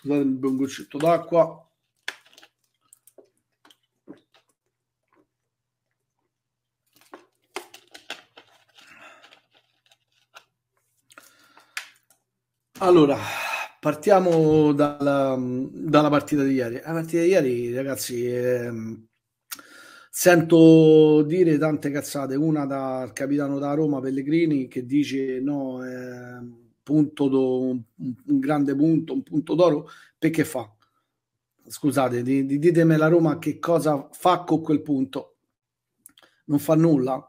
Scusatemi, un goccetto d'acqua. Allora, partiamo dalla, dalla, partita di ieri. La partita di ieri, ragazzi, eh, sento dire tante cazzate. Una dal capitano da Roma, Pellegrini, che dice no, eh, punto do, un, un, grande punto, un punto d'oro, perché fa? Scusate, di, di, ditemi la Roma che cosa fa con quel punto. Non fa nulla.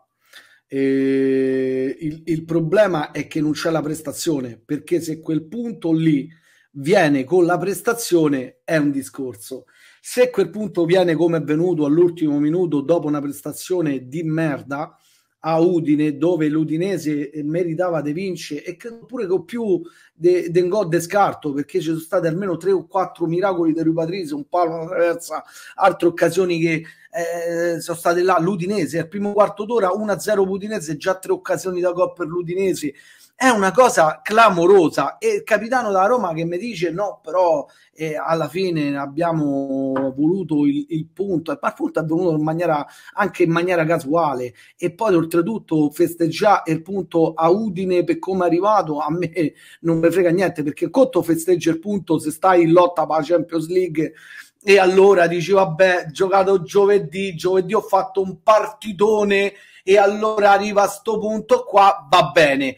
E il, il problema è che non c'è la prestazione, perché se quel punto lì viene con la prestazione è un discorso. Se quel punto viene come è venuto all'ultimo minuto dopo una prestazione di merda, a Udine dove l'Udinese meritava De vincere e credo pure con più de, de gol scarto perché ci sono stati almeno tre o quattro miracoli di Rupatrice, un palo, una traversa, altre occasioni che eh, sono state là. L'Udinese, al primo quarto d'ora 1-0 Udinese, già tre occasioni da gol per l'Udinese. È una cosa clamorosa e il capitano da Roma che mi dice no, però eh, alla fine abbiamo voluto il, il punto, ma il punto è venuto in maniera, anche in maniera casuale e poi oltretutto festeggiare il punto a Udine per come è arrivato a me non mi me frega niente perché Cotto festeggia il punto se stai in lotta per la Champions League e allora dici vabbè giocato giovedì giovedì ho fatto un partitone e allora arriva a sto punto qua va bene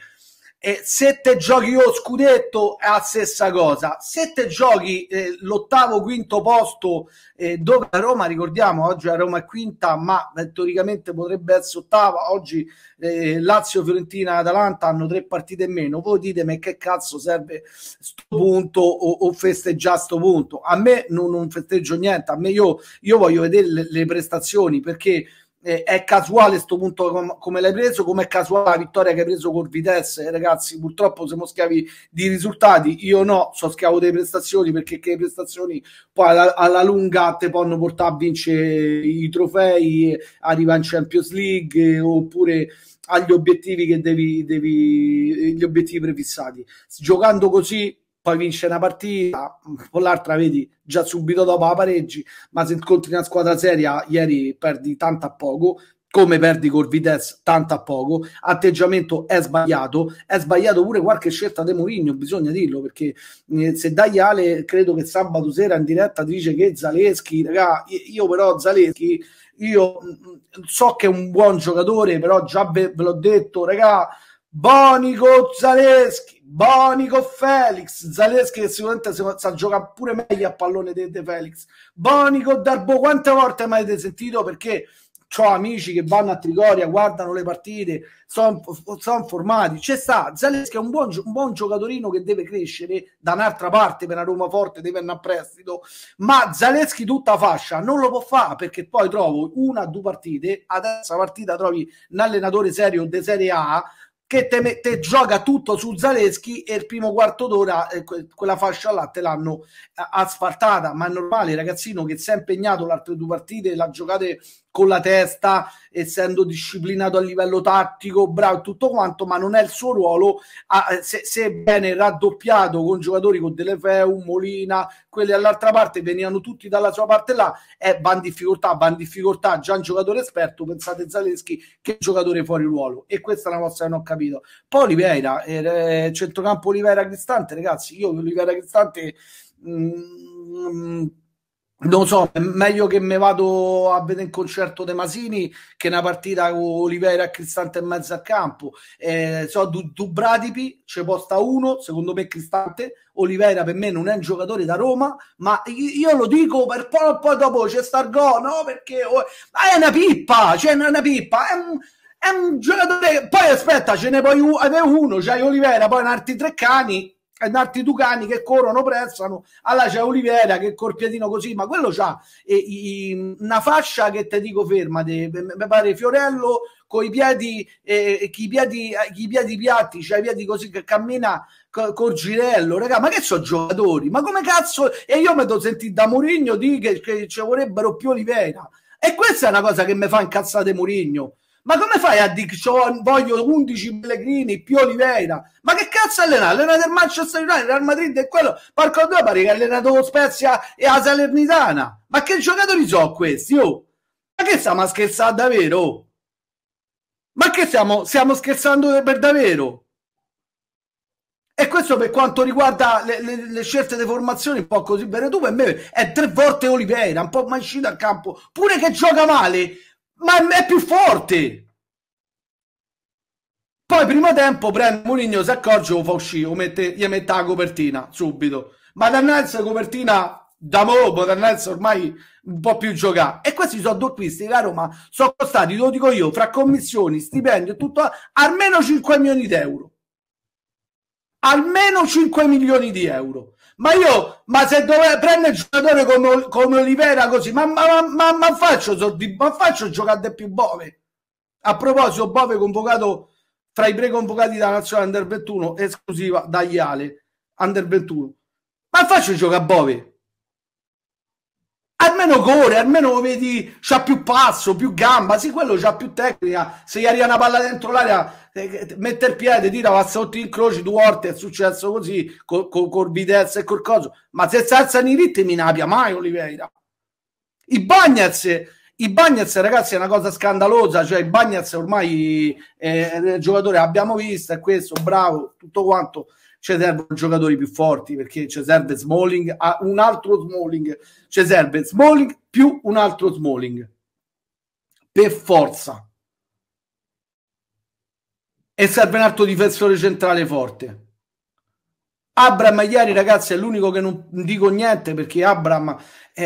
eh, se te giochi lo scudetto è la stessa cosa, se te giochi eh, l'ottavo, quinto posto eh, dove a Roma, ricordiamo, oggi a Roma è quinta, ma eh, teoricamente potrebbe essere ottava, oggi eh, Lazio, Fiorentina, Atalanta hanno tre partite in meno, voi ditemi che cazzo serve sto punto o, o festeggiare sto punto, a me non, non, festeggio niente, a me io, io voglio vedere le, le prestazioni perché eh, è casuale questo punto com- come l'hai preso, come è casuale la vittoria che hai preso col Vitesse, eh, ragazzi purtroppo siamo schiavi di risultati, io no, sono schiavo delle prestazioni perché le prestazioni poi alla, alla lunga te possono portare a vincere i trofei, arriva in Champions League oppure agli obiettivi che devi, devi gli obiettivi prefissati. Giocando così poi vince una partita, con l'altra vedi già subito dopo la pareggi, ma se incontri una squadra seria ieri perdi tanto a poco, come perdi col Vitesse tanto a poco, atteggiamento è sbagliato, è sbagliato pure qualche scelta di Mourinho, bisogna dirlo, perché eh, se dai Ale, credo che sabato sera in diretta dice che Zaleschi, raga, io però Zaleschi, io mm, so che è un buon giocatore, però già ve, ve l'ho detto, raga, Bonico Zaleschi, Bonico Felix, Zaleschi che sicuramente sa giocare pure meglio a pallone di Felix. Bonico Darbo, quante volte mi avete sentito? Perché ho amici che vanno a Trigoria, guardano le partite, sono son formati. C'è sta, Zaleschi è un buon, un buon, giocatorino che deve crescere da un'altra parte per una Roma forte, deve andare a prestito, ma Zaleschi tutta fascia non lo può fare perché poi trovo una o due partite, a terza partita trovi un allenatore serio di Serie A che te, te gioca tutto su Zaleschi e il primo quarto d'ora eh, quella fascia là te l'hanno eh, asfaltata, ma è normale, ragazzino che si è impegnato le altre due partite, l'ha giocate con la testa, essendo disciplinato a livello tattico, bravo e tutto quanto, ma non è il suo ruolo. Ah, se, sebbene raddoppiato con giocatori con Delefeu, Molina, quelli all'altra parte venivano tutti dalla sua parte là, eh, va in difficoltà, va in difficoltà, già un giocatore esperto, pensate Zaleschi, che giocatore fuori ruolo. E questa è una cosa che non ho capito. Poi Oliveira, eh, eh centrocampo Oliveira Cristante, ragazzi, io Oliveira Cristante... Mm, mm non so, è meglio che me vado a vedere un concerto De Masini che una partita con Oliveira e Cristante in mezzo a campo. Eh, so, du, Dubradipi c'è posta uno, secondo me Cristante, Oliveira per me non è un giocatore da Roma, ma io lo dico per poi, poi dopo c'è Stargo, no? Perché oh, è una pippa, c'è cioè una pippa, è un è un giocatore. Poi aspetta, ce ne puoi eh, uno, c'hai Olivera, poi un altri tre cani ed altri Tucani che corrono, prezzano. alla c'è Oliveira che col piedino così, ma quello c'ha e, i, una fascia che te dico ferma, mi pare Fiorello con i piedi, eh, chi piedi, chi piedi piatti, cioè i piedi così che cammina col girello, raga, ma che sono giocatori? Ma come cazzo? E io mi devo sentito da Murigno di che, che ci vorrebbero più Oliveira. E questa è una cosa che mi fa incazzare Murigno. Ma come fai a dire voglio 11 pellegrini più Oliveira? Ma che cazzo allena? Allena del Manchester United, Real Madrid e quello. Porco due pare che ha allenato lo Spezia e la Salernitana. Ma che giocatori sono questi? Oh? Ma che stiamo a scherzare davvero? Ma che stiamo, stiamo scherzando per davvero? E questo per quanto riguarda le, le, le scelte di formazione, un po' così bene tu per me è tre volte Oliveira, un po' mai uscito al campo, pure che gioca male, ma è più forte. Poi primo tempo prende Mourinho, si accorge, lo fa uscire, lo mette, gli mette la copertina subito. Ma Dannels copertina da Mobo, Dannels ormai un po' più giocare. E questi sono doppisti, acquisti la Roma sono costati, lo dico io, fra commissioni, stipendio e tutto, almeno 5 milioni di euro. Almeno 5 milioni di euro. Ma io, ma se dove prendere il giocatore come, come Olivera così, ma, ma, ma, ma, faccio, ma faccio giocare più Bove. A proposito, Bove convocato tra i preconvocati della nazionale under 21 esclusiva dagli Ale under 21 ma faccio il gioco a Bove almeno corre almeno vedi c'ha più passo più gamba sì quello c'ha più tecnica se gli arriva una palla dentro l'area eh, mette il piede tira va sotto in croce due volte è successo così con corbidezza col e col coso ma se si alzano i ritmi non la mai Oliveira i Bagnaz i Bagnets, ragazzi, è una cosa scandalosa. Cioè, i Bagnets ormai è, eh, il eh, giocatore abbiamo visto, è questo, bravo, tutto quanto. Ci servono giocatori più forti perché ci serve Smalling, un altro Smalling, ci serve Smalling più un altro Smalling. Per forza. E serve un altro difensore centrale forte. Abram ieri ragazzi è l'unico che non dico niente perché Abram eh,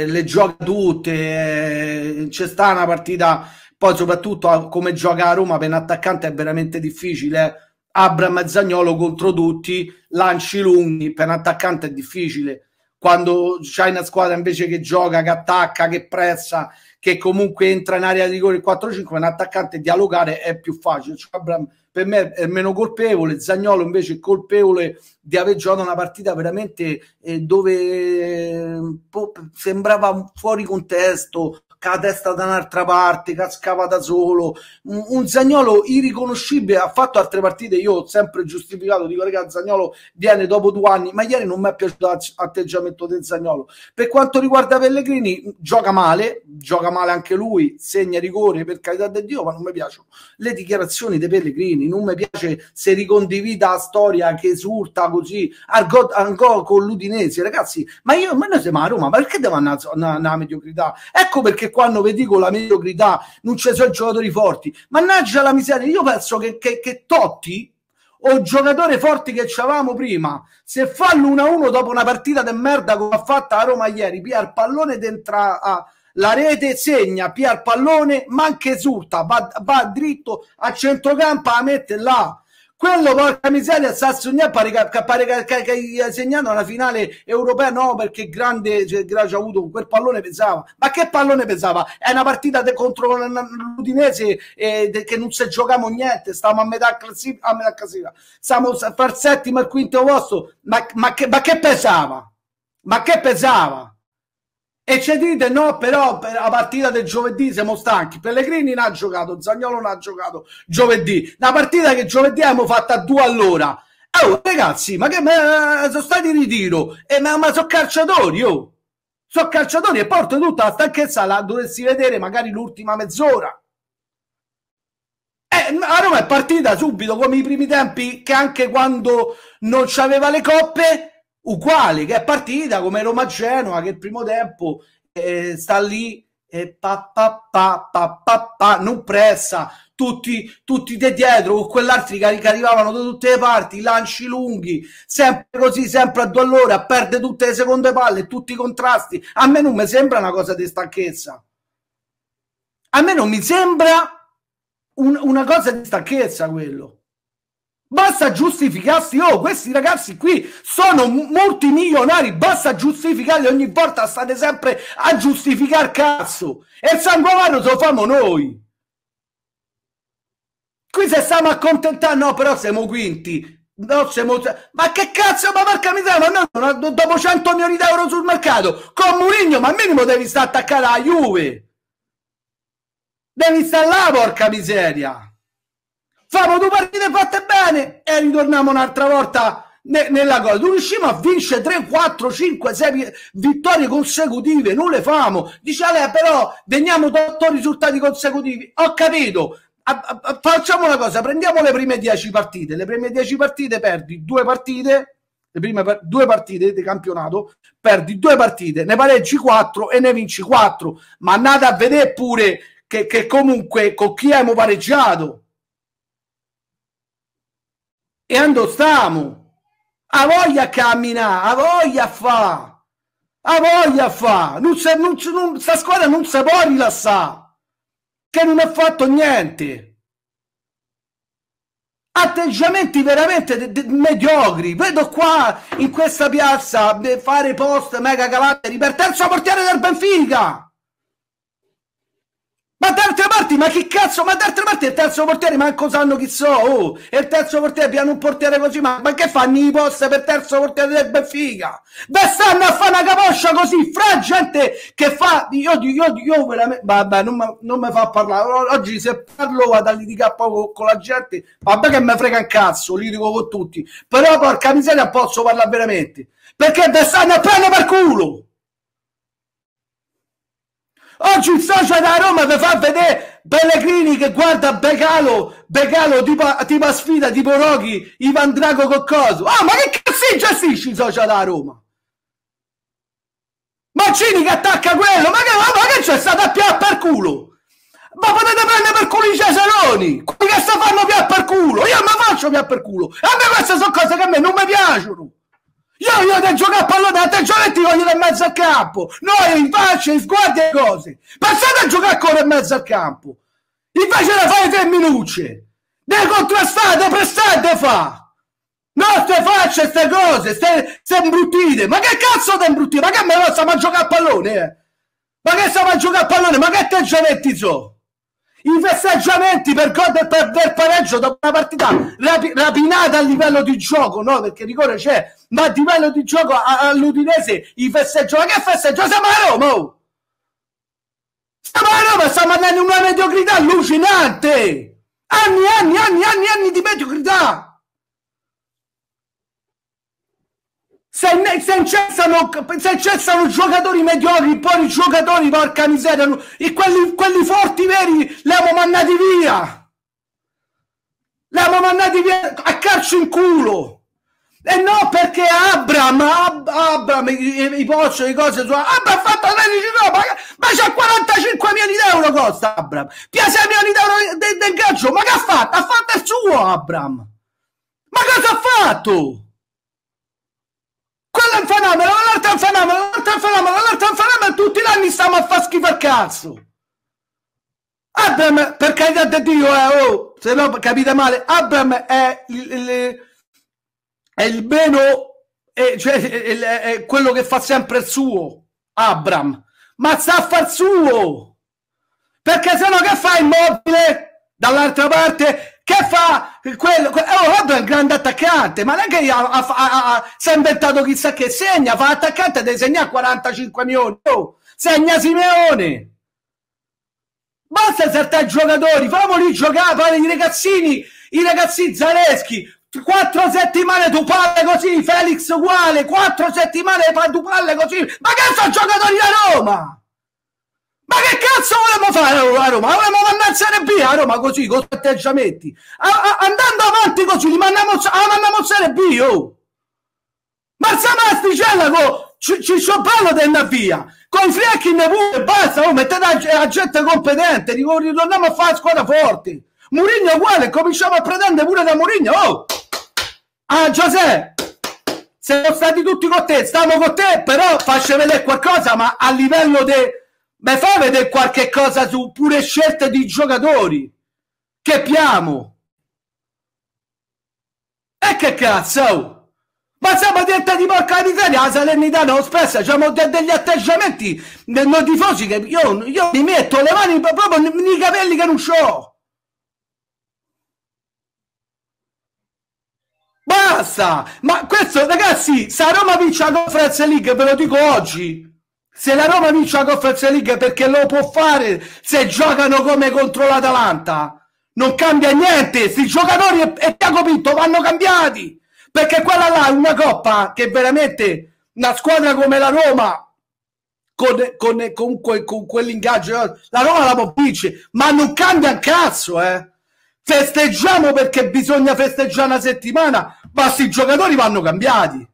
eh le gioca tutte, eh, c'è sta una partita, poi soprattutto ah, come gioca a Roma per un attaccante è veramente difficile. Abram e Zagnolo contro tutti, lanci lunghi, per un attaccante è difficile. Quando c'hai una squadra invece che gioca, che attacca, che pressa, che comunque entra in area di rigore 4-5, un attaccante dialogare è più facile. Cioè, Abram per me è meno colpevole. Zagnolo invece è colpevole di aver giocato una partita veramente eh, dove eh, sembrava fuori contesto, che la testa da un'altra parte, cascava da solo. Un, un Zagnolo irriconoscibile, ha fatto altre partite, io ho sempre giustificato, dico raga Zagnolo viene dopo due anni, ma ieri non mi è piaciuto l'atteggiamento del Zagnolo. Per quanto riguarda Pellegrini, gioca male, gioca male anche lui, segna rigore per carità del Dio, ma non mi piacciono le dichiarazioni dei Pellegrini, non mi piace se ricondivida la storia che esulta così, Argo, Argo con l'Udinese, ragazzi, ma io, ma noi siamo a Roma, ma perché devo andare a una mediocrità? Ecco perché quando vedi con la mediocrità, non ci sono giocatori forti. Mannaggia la miseria, io penso che, che, che Totti o giocatore forti che c'avevamo prima, se fa l'1-1 dopo una partita de merda come ha fatto a Roma ieri, pia il pallone dentro a, la rete, segna, pia il pallone, ma anche esulta, va, va dritto a centrocampo, la mette là quello porca miseria sta sognando pare che, pare che, che, segnato alla finale europea no perché grande cioè, Gracia ha avuto quel pallone pensava ma che pallone pensava è una partita de, contro l'Udinese eh, de, che non si giocava niente stavamo a metà classifica a metà classifica stavamo a far settimo al quinto posto ma, ma, che, ma che pensava ma che pensava e ci dite no, però per la partita del giovedì siamo stanchi. Pellegrini non ha giocato, Zagnolo non ha giocato giovedì. La partita che giovedì abbiamo fatto a due all'ora. Oh, ragazzi, ma che ma, sono stati in ritiro? E, ma, ma sono calciatori, oh. Sono calciatori e porto tutta la stanchezza, la dovresti vedere magari l'ultima mezz'ora. Eh, a Roma è partita subito come i primi tempi, che anche quando non c'aveva le coppe uguali, che è partita come Roma Genoa, che il primo tempo eh, sta lì e pa, pa, pa, pa, pa, pa, non pressa, tutti, tutti di dietro, con quell'altri che arrivavano da tutte le parti, lanci lunghi, sempre così, sempre a due a perde tutte le seconde palle, tutti i contrasti. A me non mi sembra una cosa di stanchezza. A me non mi sembra un, una cosa di stanchezza quello. Basta giustificarsi, oh, questi ragazzi qui sono multimilionari, basta giustificarli ogni volta, state sempre a giustificare cazzo. E il sanguinario lo famo noi. Qui se stiamo accontentando, no, però siamo quinti. No, siamo... Ma che cazzo, ma porca miseria, ma no, dopo 100 milioni di euro sul mercato, con Murigno, ma minimo devi stare attaccato alla Juve. Devi stare là, porca miseria famo due partite fatte bene e ritorniamo un'altra volta ne, nella cosa. Non riusciamo a vincere 3, 4, 5, 6 vittorie consecutive, non le famo. Dice lei però veniamo 8 risultati consecutivi. Ho capito. A, a, facciamo una cosa, prendiamo le prime 10 partite. Le prime 10 partite perdi due partite, le prime due partite di campionato, perdi due partite, ne pareggi 4 e ne vinci 4. Ma andate a vedere pure che, che comunque con chi abbiamo pareggiato e andò stiamo a voglia a camminare a voglia a fare a voglia a fare non se, non, non, sta squadra non si può rilassare che non ha fatto niente atteggiamenti veramente de, de, mediocri vedo qua in questa piazza fare post mega cavallari per terzo portiere del Benfica ma d'altra parte, ma che cazzo? Ma d'altra parte il terzo portiere manco sanno chi so. Oh, e il terzo portiere abbiamo un portiere così, ma, ma che fanno i post per terzo portiere del Benfica? Beh, stanno a fare una caposcia così, fra gente che fa. Io, io, io, io veramente. Vabbè, non, non mi fa parlare. Oggi se parlo vado a litigare poco con la gente. Vabbè che me frega un cazzo, litigo con tutti. Però porca miseria posso parlare veramente. Perché da stanno a prendere per culo! Oggi il socio da Roma vi fa vedere Pellegrini che guarda Becalo, Becalo tipo, tipo sfida, tipo Rocky, Ivan Drago Coccoso. Ah, oh, ma che cazzo gestisci il socio da Roma? Mancini che attacca quello, ma che, ma, ma che c'è stato a piatta per culo? Ma potete prendere per culo i Cesaroni, quelli che sta fanno piatta per culo, io non mi faccio piatta per culo. a me queste sono cose che a me non mi piacciono. Io voglio da giocare a pallone, da attenzione ti voglio da mezzo al campo. Noi in faccia, in sguardi e cose. Passate a giocare ancora in mezzo al campo. Invece da fare tre minucce. Ne contrastate, prestate fa. No, ste facce, queste cose, ste, ste imbruttite. Ma che cazzo te imbruttite? Ma che me lo stiamo a giocare a pallone? Eh? Ma che stiamo a giocare a pallone? Ma che te ce giovetti so? i festeggiamenti per, del, per, del pareggio dopo una partita rapi, rapinata a livello di gioco, no? Perché rigore c'è, ma a livello di gioco all'Udinese i festeggiamenti. Ma che festeggio? Siamo a Roma! Oh! Siamo a Roma, stiamo andando in una mediocrità allucinante! Anni, anni, anni, anni, anni di mediocrità! Se, se, incessano, se incessano giocatori mediocri, buoni giocatori, porca miseria, e quelli, quelli forti veri li abbiamo mandati via. Li abbiamo mandati via a calcio in culo. E no, perché Abram, Ab- Abram, i, i pocci, le cose su Abram ha fatto 13 gol, ma, c'ha 45 milioni di euro costa Abram. Pia 6 milioni di euro del de, de gaggio, ma che ha fatto? Ha fatto il suo Abram. Ma cosa ha fatto? quello è un fenomeno, l'altro è un fenomeno, l'altro è un fenomeno, l'altro è un fenomeno, tutti gli anni stiamo a far schifo al cazzo. Abram, per carità di Dio, eh, oh, se no capite male, Abram è il, il, è il meno, è, cioè, è, è quello che fa sempre il suo, Abram, ma sta a far suo. Perché se no che fa immobile dall'altra parte che fa quello, quello oh, Robben è un grande attaccante ma non è che ha, ha, ha, ha, ha, si è inventato chissà che segna fa attaccante deve segnare 45 milioni oh, segna Simeone basta saltare i giocatori famoli giocare fare i ragazzini i ragazzi Zaleschi quattro settimane tu palle così Felix uguale quattro settimane tu palle così ma che sono giocatori da Roma ma che cazzo volevamo fare a Roma? Volevamo andare B a Roma così, con atteggiamenti. A, a, andando avanti così, li mandiamo, a, mandiamo in Serie B, oh! Marziamo l'asticella con Cicciopello ci della via, con i flecchi ne pure, basta, oh, mettete a, a gente competente, ritorniamo a fare squadra forte. Murigno è uguale, cominciamo a pretendere pure da Murigno, oh! Ah, Giuseppe, siamo stati tutti con te, stiamo con te, però faccio vedere qualcosa, ma a livello di... De ma fai vedere qualche cosa su pure scelte di giocatori. Che piamo. E che cazzo? Ma siamo diventati di porca miseria, la salernità non spessa, abbiamo de- degli atteggiamenti de- non tifosi che io, io mi metto le mani proprio nei capelli che non ho. Basta! Ma questo, ragazzi, se Roma vince la Conference League, ve lo dico oggi, se la Roma vince la Conference League perché lo può fare se giocano come contro l'Atalanta, non cambia niente. Questi giocatori e, e Tiago Pinto vanno cambiati perché quella là è una coppa che veramente una squadra come la Roma con, con, con, con quell'ingaggio la Roma la può vincere, ma non cambia un cazzo, eh festeggiamo perché bisogna festeggiare una settimana, ma questi giocatori vanno cambiati.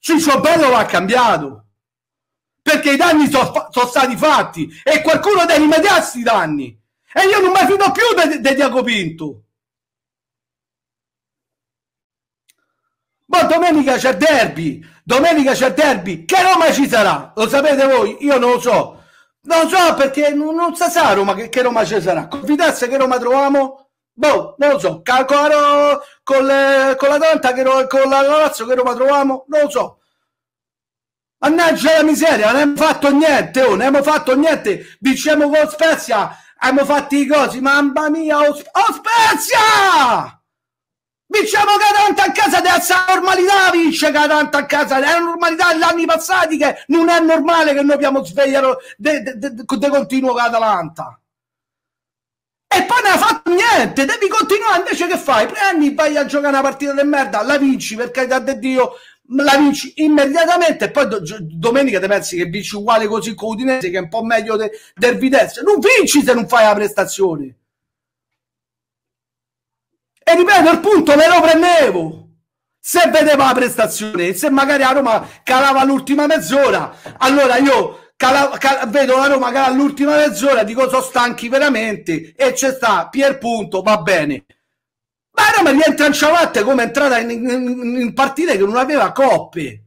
Ciccio Bello va cambiato perché i danni sono so stati fatti e qualcuno deve rimediarsi i danni. E io non mi fido più di Diaco Pinto. Ma domenica c'è derby, domenica c'è derby, che Roma ci sarà? Lo sapete voi? Io non lo so. Non lo so perché non, non si sa Roma che, che Roma ci sarà. Confidesse che Roma troviamo? Boh, non lo so. Calcolo con, le, con l'Atalanta, che, con la Lazio che Roma troviamo? Non lo so. Mannaggia la miseria, non abbiamo fatto niente, oh, non abbiamo fatto niente. Vinciamo con Spezia, abbiamo fatto i cosi, mamma mia, oh, oh Spezia! Diciamo che tanto a casa della normalità, vince che tanto a casa, è una normalità degli anni passati che non è normale che noi abbiamo svegliato di continuo con de E poi non ha fatto niente, devi continuare, invece che fai? Prendi, vai a giocare una partita di merda, la vinci per carità di Dio, la vinci immediatamente e poi do, domenica te pensi che vinci uguale così con Udinese che è un po' meglio de, del Vitesse non vinci se non fai la prestazione e ripeto il punto me lo prendevo se vedeva la prestazione se magari a Roma calava l'ultima mezz'ora allora io Cala, cala, vedo la Roma cala l'ultima mezz'ora dico sono stanchi veramente e c'è sta Pierpunto va bene ma Roma rientra in ciabatte come entrata in, in, in partite che non aveva coppe.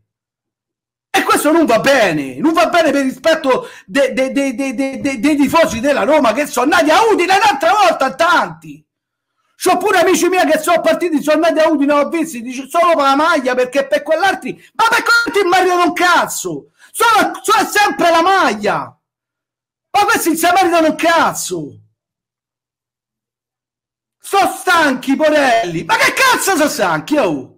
E questo non va bene, non va bene per rispetto dei de, de, de, tifosi della Roma che sono andati a Udine un'altra volta tanti. C'ho pure amici miei che sono partiti, sono andati a Udine, ho visto, dice solo per la maglia perché per quell'altro. ma per quanto quell'altri meritano un cazzo, sono, sono sempre la maglia, ma questi si meritano un cazzo sono stanchi, porelli. Ma che cazzo sono stanchi, oh?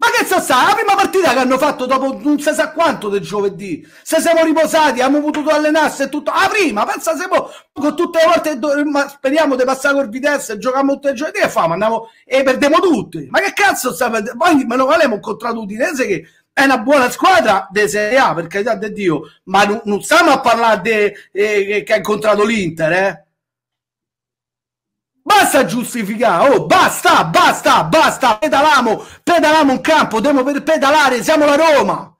Ma che so sta? La prima partita che hanno fatto dopo non si sa quanto del giovedì. Se siamo riposati, abbiamo potuto allenarsi e tutto. La ah, prima, pensa se poi con tutte le volte do... speriamo di passare col Vitesse, giochiamo tutto il giovedì e famo, andiamo e perdiamo tutti. Ma che cazzo sta? Poi meno male abbiamo incontrato Udinese che è una buona squadra di Serie A, per carità di Dio, ma non, non stiamo a parlare de, eh, che ha incontrato l'Inter, eh Basta giustificare, oh, basta, basta, basta, pedalamo, pedalamo un campo, devo pedalare, siamo la Roma.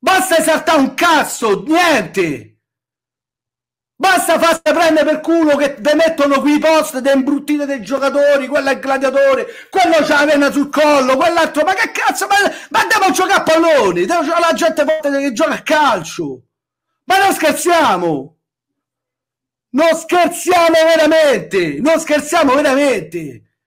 Basta esaltare un cazzo, niente. Basta farsi prendere per culo che vi mettono qui i post da imbruttire dei giocatori, quello è il gladiatore, quello c'ha la vena sul collo, quell'altro, ma che cazzo, ma, ma devo giocare a pallone, devo giocare la gente che gioca a calcio. Ma non scherziamo! Non scherziamo veramente! Non scherziamo veramente!